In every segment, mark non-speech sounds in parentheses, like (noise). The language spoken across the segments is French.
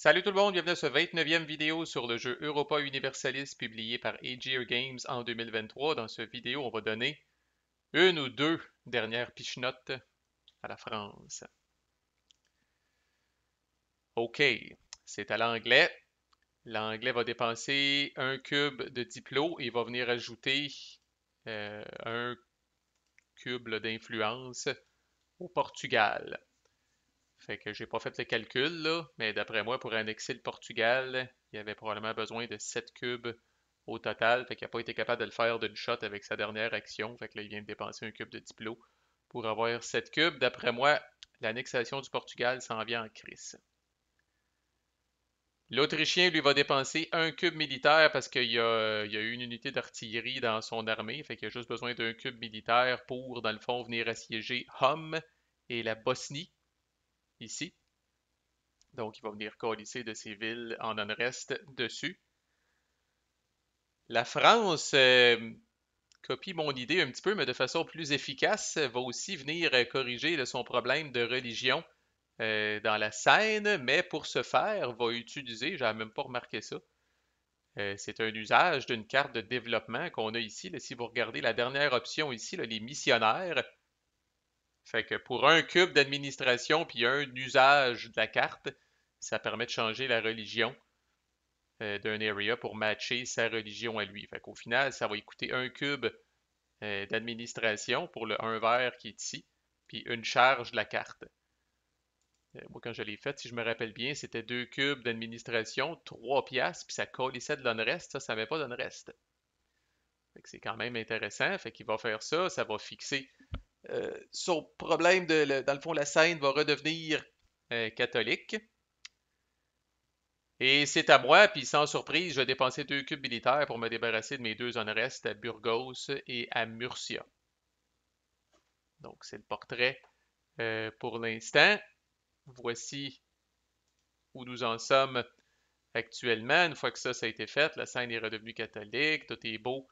Salut tout le monde, bienvenue à ce 29e vidéo sur le jeu Europa Universalis publié par AGR Games en 2023. Dans ce vidéo, on va donner une ou deux dernières pichenottes à la France. OK, c'est à l'anglais. L'anglais va dépenser un cube de diplôme et va venir ajouter euh, un cube d'influence au Portugal. Fait que j'ai pas fait le calcul, là, mais d'après moi, pour annexer le Portugal, il avait probablement besoin de 7 cubes au total. Fait qu'il n'a pas été capable de le faire d'une shot avec sa dernière action. Fait que là, il vient de dépenser un cube de diplôme pour avoir 7 cubes. D'après moi, l'annexation du Portugal s'en vient en crise. L'Autrichien, lui, va dépenser un cube militaire parce qu'il y a, une unité d'artillerie dans son armée. Fait qu'il a juste besoin d'un cube militaire pour, dans le fond, venir assiéger Homme et la Bosnie ici. Donc, il va venir colisser de ses villes en reste dessus. La France euh, copie mon idée un petit peu, mais de façon plus efficace, va aussi venir euh, corriger de son problème de religion euh, dans la Seine, mais pour ce faire, va utiliser, j'avais même pas remarqué ça, c'est un usage d'une carte de développement qu'on a ici. si vous regardez la dernière option ici, les missionnaires, fait que pour un cube d'administration puis un usage de la carte, ça permet de changer la religion euh, d'un area pour matcher sa religion à lui. Fait qu'au final, ça va écouter coûter un cube euh, d'administration pour le 1 vert qui est ici, puis une charge de la carte. Euh, moi, quand je l'ai fait, si je me rappelle bien, c'était deux cubes d'administration, trois piastres, puis ça collissait de l'unrest. Ça, ça ne met pas d'unrest. Fait c'est quand même intéressant. Fait qu'il va faire ça, ça va fixer euh, son problème de, dans le fond, la scène va redevenir euh, catholique. Et c'est à moi, puis sans surprise, je vais dépenser deux cubes militaires pour me débarrasser de mes deux restes à Burgos et à Murcia. Donc, c'est le portrait euh, pour l'instant. Voici où nous en sommes actuellement. Une fois que ça, ça a été fait, la scène est redevenue catholique, tout est beau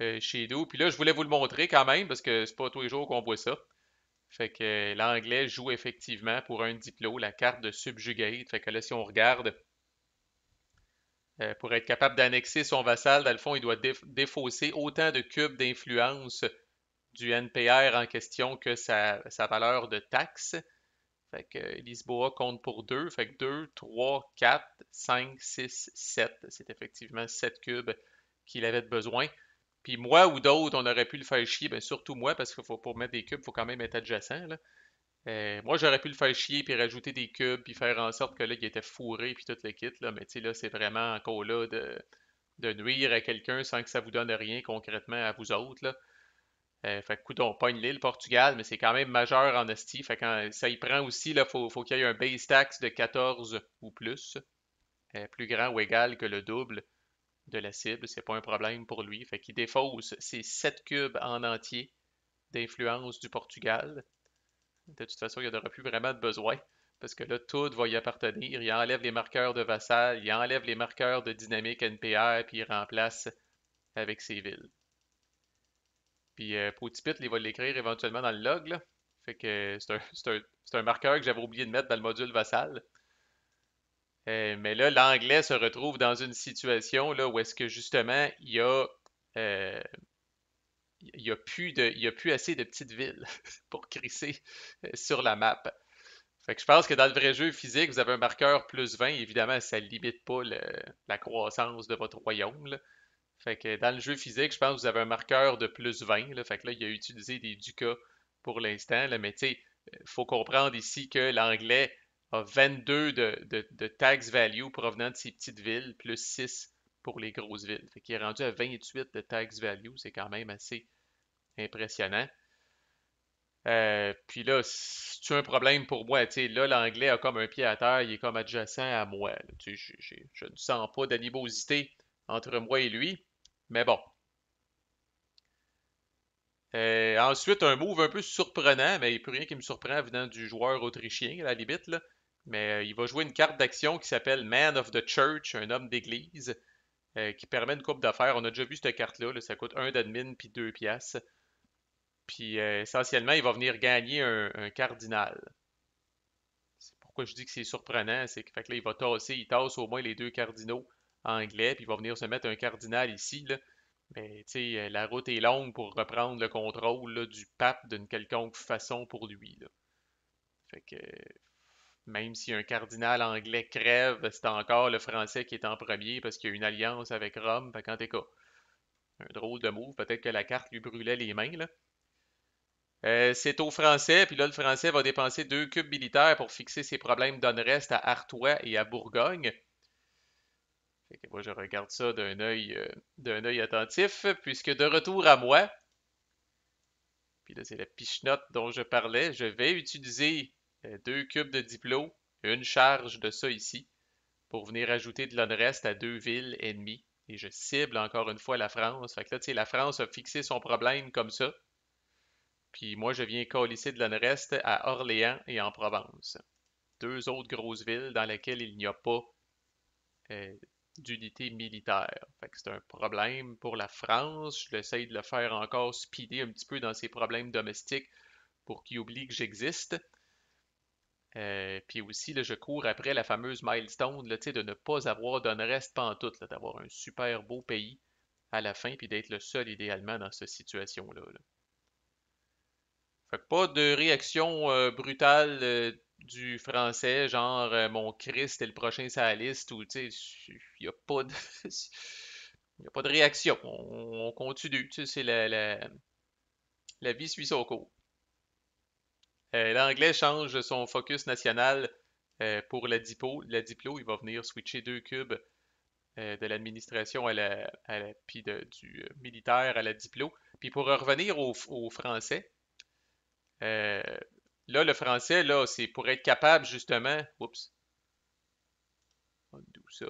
euh, chez nous. Puis là, je voulais vous le montrer quand même parce que c'est pas tous les jours qu'on voit ça. Fait que euh, l'anglais joue effectivement pour un diplôme la carte de subjugate. Fait que là, si on regarde, euh, pour être capable d'annexer son vassal, dans le fond, il doit défausser autant de cubes d'influence du NPR en question que sa, valeur de taxe. Fait que Lisboa compte pour deux. Fait que 2, 3, 4, 5, 6, 7. C'est effectivement 7 cubes qu'il avait besoin. Puis moi ou d'autres, on aurait pu le faire chier, ben surtout moi, parce que faut, pour mettre des cubes, il faut quand même être adjacent. Euh, moi, j'aurais pu le faire chier, puis rajouter des cubes, puis faire en sorte que là, il était fourré, puis tout le kit. Mais tu sais, là, c'est vraiment encore là de, de nuire à quelqu'un sans que ça vous donne rien concrètement à vous autres. Euh, fait que, coudon, pas une l'île Portugal, mais c'est quand même majeur en Estie. Fait que ça y prend aussi, là, faut, faut qu'il y ait un base tax de 14 ou plus, euh, plus grand ou égal que le double de la cible, c'est pas un problème pour lui. Fait qu'il défausse ses 7 cubes en entier d'influence du Portugal. De toute façon, il n'y en aura plus vraiment de besoin parce que là, tout va y appartenir. Il enlève les marqueurs de vassal, il enlève les marqueurs de dynamique NPR, puis il remplace avec ses villes. Puis euh, tipit, il va l'écrire éventuellement dans le log. Fait que c'est un marqueur que j'avais oublié de mettre dans le module vassal. Euh, mais là, l'anglais se retrouve dans une situation là, où est-ce que justement, il y euh, il n'y a, plus a plus assez de petites villes (laughs) pour crisser euh, sur la map. Fait je pense que dans le vrai jeu physique, vous avez un marqueur plus 20. Évidemment, ça ne limite pas la croissance de votre royaume. Fait que dans le jeu physique, je pense que vous avez un marqueur de plus 20. Fait que là, il a utilisé des ducats pour l'instant. Mais tu il faut comprendre ici que l'anglais 22 de, tax value provenant de ces petites villes, plus 6 pour les grosses villes. Fait est rendu à 28 de tax value. C'est quand même assez impressionnant. Euh, puis là, c'est un problème pour moi. sais, là, l'anglais a comme un pied à terre, il est comme adjacent à moi. je ne sens pas d'animosité entre moi et lui. Mais bon. Euh, ensuite, un move un peu surprenant, mais il n'y a plus rien qui me surprend venant du joueur autrichien, à la limite. Là. Mais euh, il va jouer une carte d'action qui s'appelle Man of the Church, un homme d'église, euh, qui permet une coupe d'affaires. On a déjà vu cette carte-là, ça coûte un d'admin puis deux pièces. Puis euh, essentiellement, il va venir gagner un, cardinal. C'est pourquoi je dis que c'est surprenant, c'est que, fait que là, il va tasser, il tasse au moins les deux cardinaux anglais, puis il va venir se mettre un cardinal ici. Mais tu sais, la route est longue pour reprendre le contrôle du pape d'une quelconque façon pour lui. Là. Fait que même si un cardinal anglais crève, c'est encore le français qui est en premier parce qu'il y a une alliance avec Rome. Fait qu'en cas, un drôle de move. Peut-être que la carte lui brûlait les mains. Là. Euh, c'est au Français, puis là, le Français va dépenser deux cubes militaires pour fixer ses problèmes reste à Artois et à Bourgogne. Fait moi, je regarde ça d'un œil, euh, d'un œil attentif, puisque de retour à moi, puis là, c'est la pichenote dont je parlais, je vais utiliser euh, deux cubes de diplôme, une charge de ça ici, pour venir ajouter de l'unrest à deux villes ennemies. Et je cible encore une fois la France. Fait que là, tu sais, la France a fixé son problème comme ça. Puis moi, je viens colisser de l'unrest à Orléans et en Provence. Deux autres grosses villes dans lesquelles il n'y a pas euh, d'unité militaire. Fait que c'est un problème pour la France. Je l'essaye de le faire encore speeder un petit peu dans ses problèmes domestiques pour qu'il oublie que j'existe. Euh, puis aussi, là, je cours après la fameuse milestone de ne pas avoir reste pantoute, d'avoir un super beau pays à la fin, puis d'être le seul idéalement dans cette situation-là. Fait que pas de réaction euh, brutale euh, du français, genre mon Christ est le prochain saliste, ou tu sais, il n'y (laughs) a pas de. réaction. On, continue. C'est la, la, la vie suit son cours. Euh, l'anglais change son focus national euh, pour la DIPO. La DIPLO, il va venir switcher deux cubes euh, de l'administration à la, puis du militaire à la diplo. Puis pour revenir au, français, là, le français, là, c'est pour être capable justement. Oups. On ça.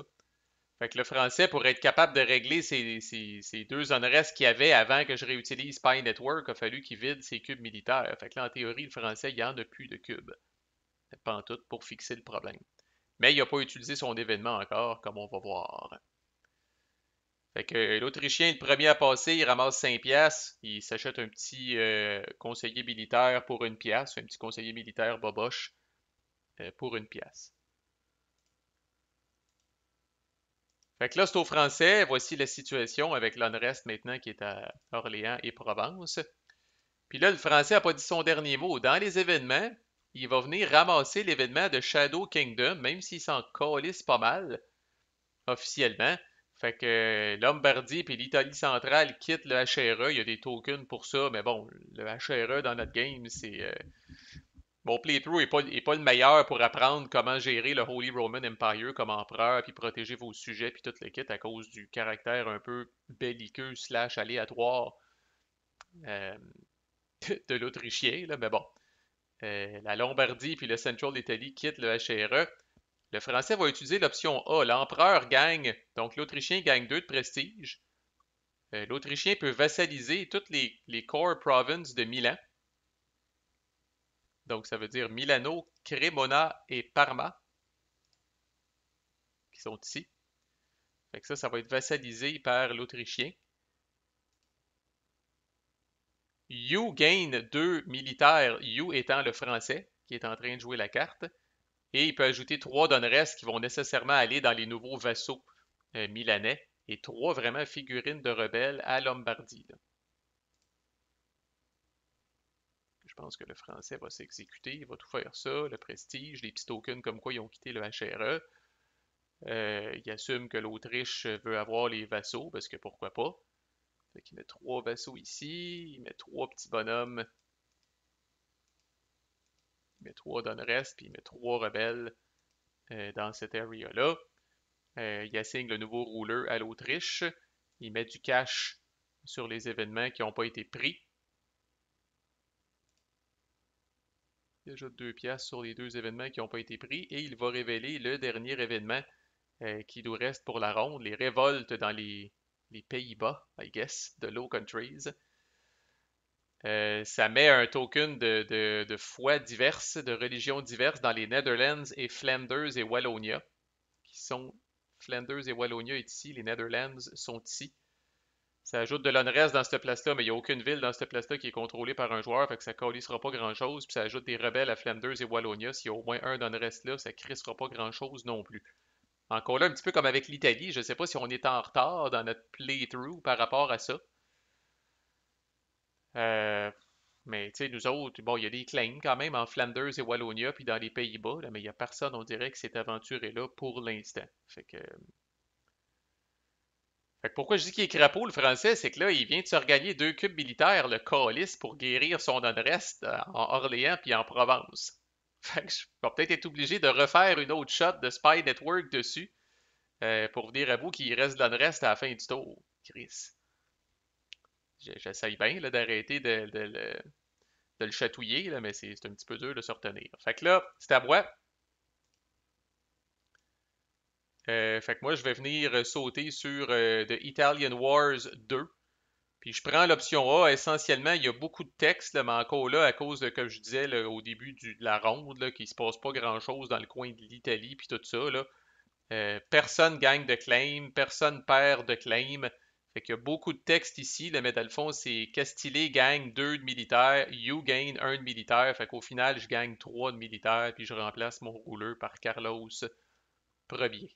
Fait que le français, pour être capable de régler ces, deux honneurs qu'il y avait avant que je réutilise Pi Network, a fallu qu'il vide ses cubes militaires. Fait que là, en théorie, le français, il n'y en a plus de cubes. Pas en tout pour fixer le problème. Mais il n'a pas utilisé son événement encore, comme on va voir. Fait que l'Autrichien est le premier à passer, il ramasse 5 piastres, il s'achète un petit euh, conseiller militaire pour une pièce, un petit conseiller militaire boboche euh, pour une pièce. Fait que là, c'est au français. Voici la situation avec l'unrest maintenant qui est à Orléans et Provence. Puis là, le français n'a pas dit son dernier mot. Dans les événements, il va venir ramasser l'événement de Shadow Kingdom, même s'il s'en colisse pas mal, officiellement. Fait que euh, Lombardie et l'Italie centrale quittent le HRE. Il y a des tokens pour ça, mais bon, le HRE dans notre game, c'est. Euh, Bon, playthrough n'est pas, le meilleur pour apprendre comment gérer le Holy Roman Empire comme empereur, puis protéger vos sujets, puis toutes les quêtes à cause du caractère un peu belliqueux slash aléatoire euh, (laughs) de l'Autrichien. Mais bon, euh, la Lombardie puis le Central d'Italie quittent le HRE. Le Français va utiliser l'option A. L'empereur gagne, donc l'Autrichien gagne deux de prestige. Euh, L'Autrichien peut vassaliser toutes les, les core provinces de Milan donc, ça veut dire Milano, Cremona et Parma, qui sont ici. Fait ça, ça va être vassalisé par l'Autrichien. You gagne deux militaires, You étant le français, qui est en train de jouer la carte. Et il peut ajouter trois donneresses qui vont nécessairement aller dans les nouveaux vassaux euh, milanais et trois vraiment figurines de rebelles à Lombardie. je pense que le français va s'exécuter, il va tout faire ça, le prestige, les petits tokens comme quoi ils ont quitté le HRE. Euh, il assume que l'Autriche veut avoir les vassaux, parce que pourquoi pas. il met trois vassaux ici, il met trois petits bonhommes. Il met trois reste. puis il met trois rebelles euh, dans cette area-là. Euh, il assigne le nouveau rouleur à l'Autriche. Il met du cash sur les événements qui n'ont pas été pris. Il ajoute deux piastres sur les deux événements qui n'ont pas été pris et il va révéler le dernier événement euh, qui nous reste pour la ronde, les révoltes dans les, Pays-Bas, I guess, de Low Countries. Euh, ça met un token de, foi diverses, de religions diverses dans les Netherlands et Flanders et Wallonia, qui sont Flanders et Wallonia est ici, les Netherlands sont ici. Ça ajoute de l'unrest dans cette place-là, mais il n'y a aucune ville dans cette place-là qui est contrôlée par un joueur, fait que ça ne sera pas grand-chose. Puis ça ajoute des rebelles à Flanders et Wallonia. S'il y a au moins un d'unrest là, ça ne crissera pas grand-chose non plus. Encore là, un petit peu comme avec l'Italie, je ne sais pas si on est en retard dans notre playthrough par rapport à ça. Euh, mais tu sais, nous autres, bon, il y a des claims quand même en Flanders et Wallonia, puis dans les Pays-Bas, mais il n'y a personne, on dirait, que cette aventure est là pour l'instant. Fait que fait pourquoi je dis qu'il est crapaud, le français, c'est que là, il vient de se regagner deux cubes militaires, le colis, pour guérir son unrest euh, en Orléans puis en Provence. (laughs) Fait que je vais peut-être être obligé de refaire une autre shot de Spy Network dessus euh, pour venir à vous qu'il reste de l'unrest à la fin du tour. Chris. J'essaye bien d'arrêter de, le chatouiller, là, mais c'est un petit peu dur de se retenir. Fait que là, c'est à moi. Euh, fait que moi, je vais venir euh, sauter sur euh, The Italian Wars 2. Puis je prends l'option A. Essentiellement, il y a beaucoup de texte, là, mais encore là, à cause de, comme je disais au début de la ronde, qu'il ne se passe pas grand-chose dans le coin de l'Italie, puis tout ça, là, personne gagne de claim, personne perd de claim. Fait qu'il y a beaucoup de texte ici, Le mais fond, c'est Castillé gagne 2 de militaire, You gain 1 de militaire. Fait qu'au final, je gagne 3 de militaire, puis je remplace mon rouleur par Carlos Premier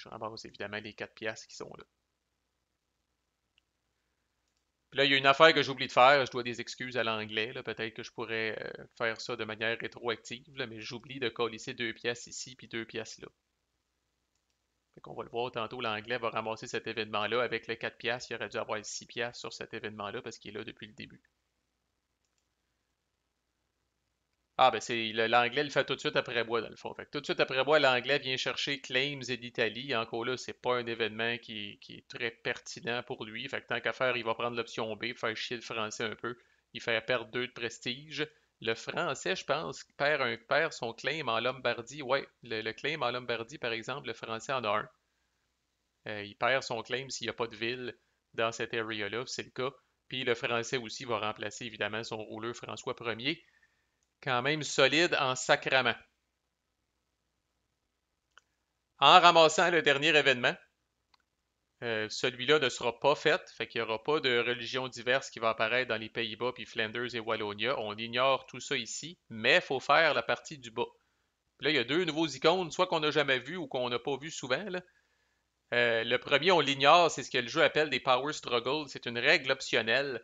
je ramasse évidemment les 4 piastres qui sont là. Puis là, il y a une affaire que j'oublie de faire. Je dois des excuses à l'anglais. Peut-être que je pourrais euh, faire ça de manière rétroactive, mais j'oublie de coller deux pièces ici puis deux pièces là. Fait qu'on va le voir tantôt, l'anglais va ramasser cet événement-là. Avec les 4 piastres, il aurait dû avoir 6 piastres sur cet événement-là parce qu'il est là depuis le début. Ah, ben c'est l'anglais le fait tout de suite après bois dans le fond. Fait tout de suite après bois l'anglais vient chercher Claims et d'Italie. Encore là, c'est pas un événement qui, est très pertinent pour lui. Fait que tant qu'à faire, il va prendre l'option B, faire chier le français un peu, il fait perdre deux de prestige. Le français, je pense, perd, un, son claim en Lombardie. Ouais, le, claim en Lombardie, par exemple, le français en a un. Euh, il perd son claim s'il n'y a pas de ville dans cette area-là, c'est le cas. Puis le français aussi va remplacer évidemment son rouleur François Ier quand même solide en sacrament. En ramassant le dernier événement, euh, celui-là ne sera pas fait, fait qu'il n'y aura pas de religion diverse qui va apparaître dans les Pays-Bas, puis Flanders et Wallonia. On ignore tout ça ici, mais il faut faire la partie du bas. là, il y a deux nouveaux icônes, soit qu'on n'a jamais vu ou qu'on n'a pas vu souvent. Euh, le premier, on l'ignore, c'est ce que le jeu appelle des Power Struggles. C'est une règle optionnelle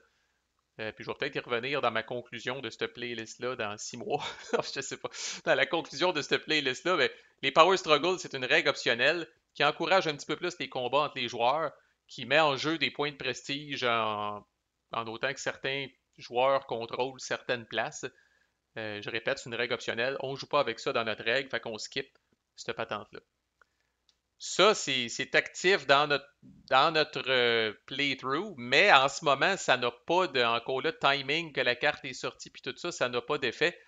euh, puis je vais peut-être y revenir dans ma conclusion de cette playlist-là dans six mois. (laughs) je sais pas. Dans la conclusion de cette playlist-là, ben, les Power Struggles, c'est une règle optionnelle qui encourage un petit peu plus les combats entre les joueurs, qui met en jeu des points de prestige en, en autant que certains joueurs contrôlent certaines places. Euh, je répète, c'est une règle optionnelle. On ne joue pas avec ça dans notre règle, fait qu'on skip cette patente-là. Ça, c'est actif dans notre, dans notre euh, playthrough, mais en ce moment, ça n'a pas de, encore le timing que la carte est sortie, puis tout ça, ça n'a pas d'effet.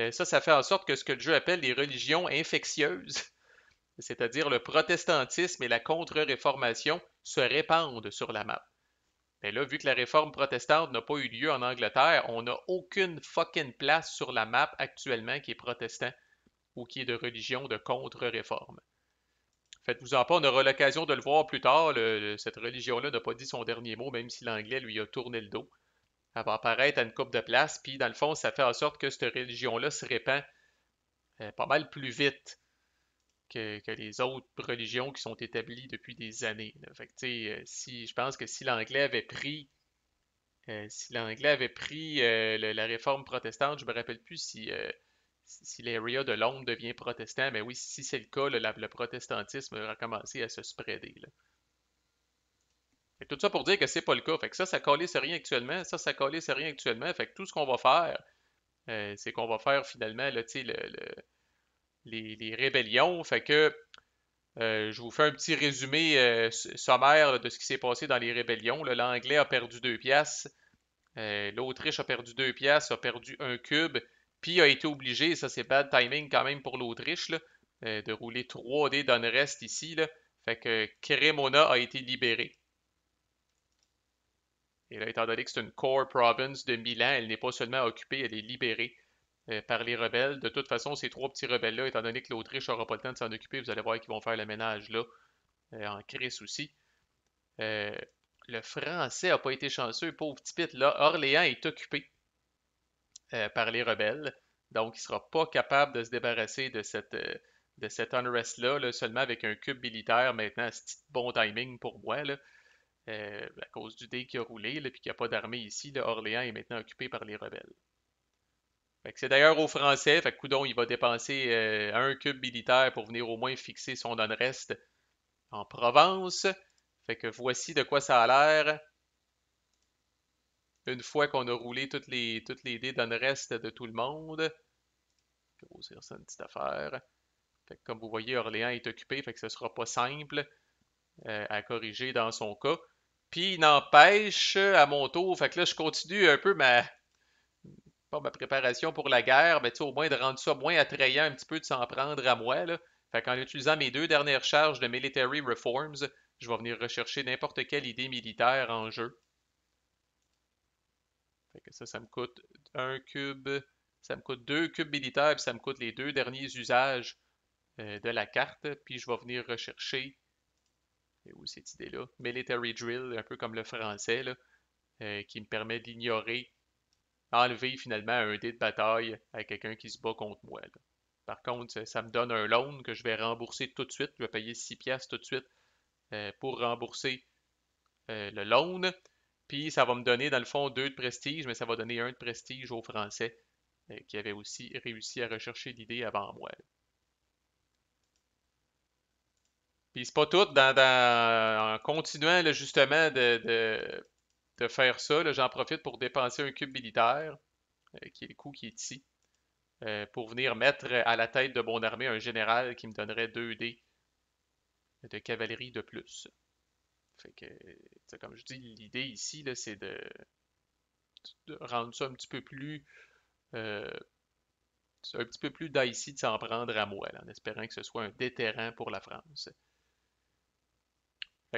Euh, ça, ça fait en sorte que ce que le jeu appelle les religions infectieuses, (laughs) c'est-à-dire le protestantisme et la contre-réformation, se répandent sur la map. Mais là, vu que la réforme protestante n'a pas eu lieu en Angleterre, on n'a aucune fucking place sur la map actuellement qui est protestant ou qui est de religion de contre-réforme. Faites-vous en pas, on aura l'occasion de le voir plus tard. cette religion-là n'a pas dit son dernier mot, même si l'anglais lui a tourné le dos. Elle va apparaître à une coupe de place, puis dans le fond, ça fait en sorte que cette religion-là se répand euh, pas mal plus vite que, les autres religions qui sont établies depuis des années. Fait euh, si, je pense que si l'anglais avait pris euh, si l'anglais avait pris la réforme protestante, je me rappelle plus si si l'area de Londres devient protestant, mais ben oui, si c'est le cas, le, protestantisme va commencer à se spreader. Et tout ça pour dire que c'est pas le cas. Fait que ça, ça c'est rien actuellement. Ça, ça c'est rien actuellement. Fait tout ce qu'on va faire, euh, c'est qu'on va faire finalement les, rébellions. Fait que euh, je vous fais un petit résumé euh, sommaire de ce qui s'est passé dans les rébellions. L'anglais a perdu deux pièces. L'Autriche a perdu deux piastres, a perdu un cube. Puis il a été obligé, ça c'est bad timing quand même pour l'Autriche, euh, de rouler 3D reste ici. Là. Fait que Cremona a été libérée. Et là, étant donné que c'est une core province de Milan, elle n'est pas seulement occupée, elle est libérée euh, par les rebelles. De toute façon, ces trois petits rebelles-là, étant donné que l'Autriche n'aura pas le temps de s'en occuper, vous allez voir qu'ils vont faire le ménage là, euh, en crise aussi. le français n'a pas été chanceux, pauvre petit pit, là. Orléans est occupé. Euh, par les rebelles. Donc, il ne sera pas capable de se débarrasser de cette, euh, de cet unrest-là, seulement avec un cube militaire maintenant, c'est bon timing pour moi, euh, à cause du dé qui a roulé, puis qu'il n'y a pas d'armée ici, Orléans est maintenant occupé par les rebelles. c'est d'ailleurs aux Français, Coudon, il va dépenser un cube militaire pour venir au moins fixer son unrest en Provence. Fait que voici de quoi ça a l'air. Une fois qu'on a roulé toutes les, toutes les dans reste de tout le monde, grossir ça une petite affaire. comme vous voyez, Orléans est occupé, fait que ce ne sera pas simple euh, à corriger dans son cas. Puis n'empêche, à mon tour, fait que là, je continue un peu ma, pas ma préparation pour la guerre, mais au moins de rendre ça moins attrayant un petit peu de s'en prendre à moi. En qu'en utilisant mes deux dernières charges de Military Reforms, je vais venir rechercher n'importe quelle idée militaire en jeu que ça, ça me coûte un cube, ça me coûte deux cubes militaires, puis ça me coûte les deux derniers usages euh, de la carte. Puis je vais venir rechercher, où cette idée-là, Military Drill, un peu comme le français, euh, qui me permet d'ignorer, enlever finalement un dé de bataille à quelqu'un qui se bat contre moi. Par contre, ça, me donne un loan que je vais rembourser tout de suite. Je vais payer 6 piastres tout de suite euh, pour rembourser le loan. Puis ça va me donner, dans le fond, deux de prestige, mais ça va donner un de prestige aux Français euh, qui avaient aussi réussi à rechercher l'idée avant moi. Puis c'est pas tout. en continuant justement de, faire ça, j'en profite pour dépenser un cube militaire, euh, qui est le coup qui est ici, euh, pour venir mettre à la tête de mon armée un général qui me donnerait deux dés de cavalerie de plus. Fait comme je dis, l'idée ici, c'est de, rendre ça un petit peu plus. Euh, un petit peu plus de s'en prendre à moi, en espérant que ce soit un déterrant pour la France.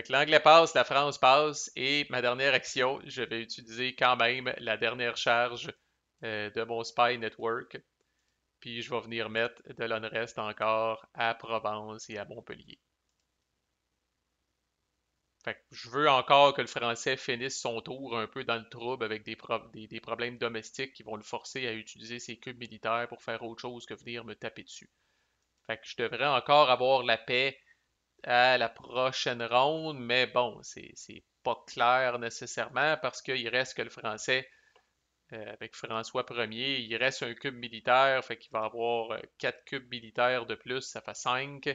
l'anglais passe, la France passe, et ma dernière action, je vais utiliser quand même la dernière charge euh, de mon Spy Network, puis je vais venir mettre de l'unrest encore à Provence et à Montpellier. Fait que je veux encore que le Français finisse son tour un peu dans le trouble avec des, problèmes domestiques qui vont le forcer à utiliser ses cubes militaires pour faire autre chose que venir me taper dessus. Fait que je devrais encore avoir la paix à la prochaine ronde, mais bon, c'est pas clair nécessairement parce qu'il reste que le Français, euh, avec François Ier, il reste un cube militaire, fait qu'il va avoir euh, quatre cubes militaires de plus, ça fait 5.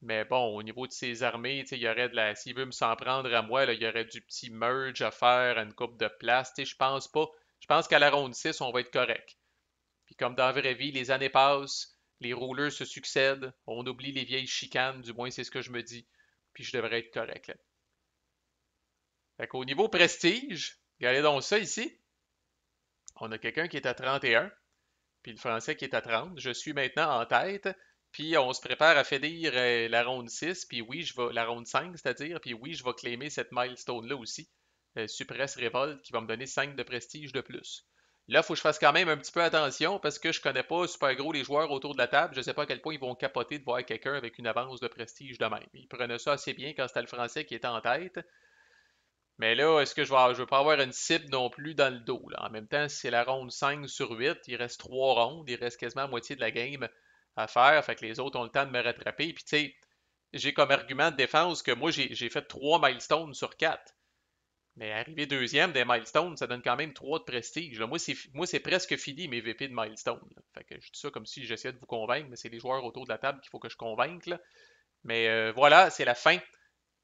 Mais bon, au niveau de ses armées, il y aurait de la. S'il veut me s'en prendre à moi, il y aurait du petit merge à faire une coupe de place. Je pense pas. Je pense qu'à la ronde 6, on va être correct. Puis comme dans la vraie vie, les années passent, les rouleurs se succèdent, on oublie les vieilles chicanes, du moins c'est ce que je me dis. Puis je devrais être correct là. niveau prestige, regardez donc ça ici. On a quelqu'un qui est à 31, puis le français qui est à 30. Je suis maintenant en tête puis on se prépare à finir euh, la ronde 6, puis oui, je vais, la ronde 5, c'est-à-dire, puis oui, je vais claimer cette milestone-là aussi, euh, Suppress Revolt, qui va me donner 5 de prestige de plus. Là, il faut que je fasse quand même un petit peu attention parce que je connais pas super gros les joueurs autour de la table. Je ne sais pas à quel point ils vont capoter de voir quelqu'un avec une avance de prestige de même. Ils prenaient ça assez bien quand c'était le français qui était en tête. Mais là, est-ce que je ne veux pas avoir une cible non plus dans le dos? En même temps, c'est la ronde 5 sur 8. Il reste 3 rondes. Il reste quasiment la moitié de la game à faire. Fait que les autres ont le temps de me rattraper. Puis, tu sais, j'ai comme argument de défense que moi, j'ai fait trois milestones sur quatre. Mais arriver deuxième des milestones, ça donne quand même trois de prestige. moi, c'est presque fini mes VP de milestones. Fait que je dis ça comme si j'essayais de vous convaincre, mais c'est les joueurs autour de la table qu'il faut que je convainque. Là. Mais euh, voilà, c'est la fin.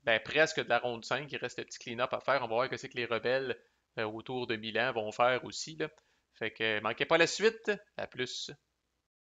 Ben, presque de la ronde 5. Il reste un petit clean-up à faire. On va voir que c'est que les rebelles euh, autour de Milan vont faire aussi. Là. Fait que manquez pas la suite. À plus.